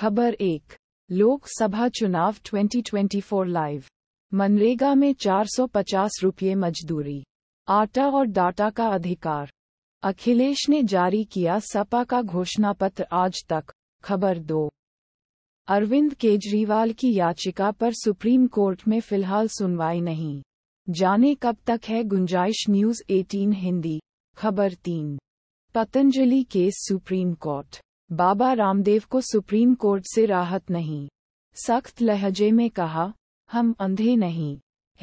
खबर एक लोकसभा चुनाव 2024 लाइव मनरेगा में 450 रुपये मजदूरी आटा और डाटा का अधिकार अखिलेश ने जारी किया सपा का घोषणा पत्र आज तक खबर दो अरविंद केजरीवाल की याचिका पर सुप्रीम कोर्ट में फिलहाल सुनवाई नहीं जाने कब तक है गुंजाइश न्यूज 18 हिंदी खबर तीन Patanjali case supreme court Baba Ramdev को सुप्रीम कोर्ट से राहत नहीं सख्त लहजे में कहा हम अंधे नहीं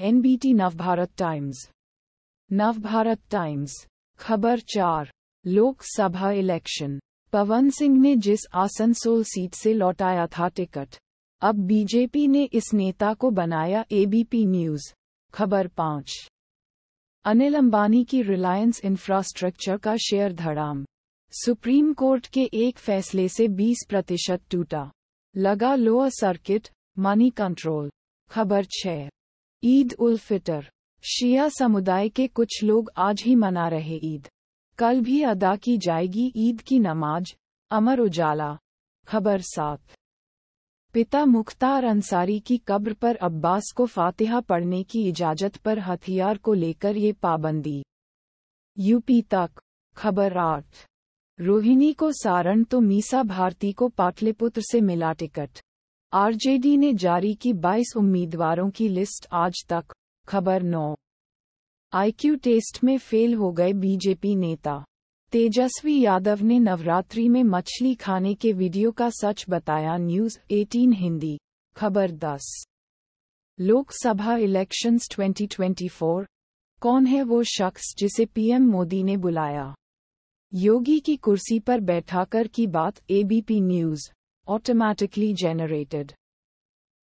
NBT Navbharat Times Navbharat Times खबर चार लोकसभा इलेक्शन पवन सिंह ने जिस आसनसोल सीट से लौटाया था टिकट अब बीजेपी ने इस नेता को बनाया एबीपी न्यूज खबर पाँच अनिल अंबानी की रिलायंस इंफ्रास्ट्रक्चर का शेयर धड़ाम सुप्रीम कोर्ट के एक फैसले से 20 प्रतिशत टूटा लगा लोअर सर्किट मनी कंट्रोल खबर छह ईद उल फितर शिया समुदाय के कुछ लोग आज ही मना रहे ईद कल भी अदा की जाएगी ईद की नमाज अमर उजाला खबर सात पिता मुख्तार अंसारी की कब्र पर अब्बास को फातिहा पढ़ने की इजाजत पर हथियार को लेकर ये पाबंदी यूपी तक खबर आठ रोहिणी को सारण तो मीसा भारती को पाटलिपुत्र से मिला टिकट आरजेडी ने जारी की 22 उम्मीदवारों की लिस्ट आज तक खबर नौ आईक्यू टेस्ट में फेल हो गए बीजेपी नेता तेजस्वी यादव ने नवरात्रि में मछली खाने के वीडियो का सच बताया न्यूज 18 हिंदी खबर 10 लोकसभा इलेक्शंस 2024 कौन है वो शख्स जिसे पीएम मोदी ने बुलाया योगी की कुर्सी पर बैठाकर की बात एबीपी न्यूज ऑटोमैटिकली जनरेटेड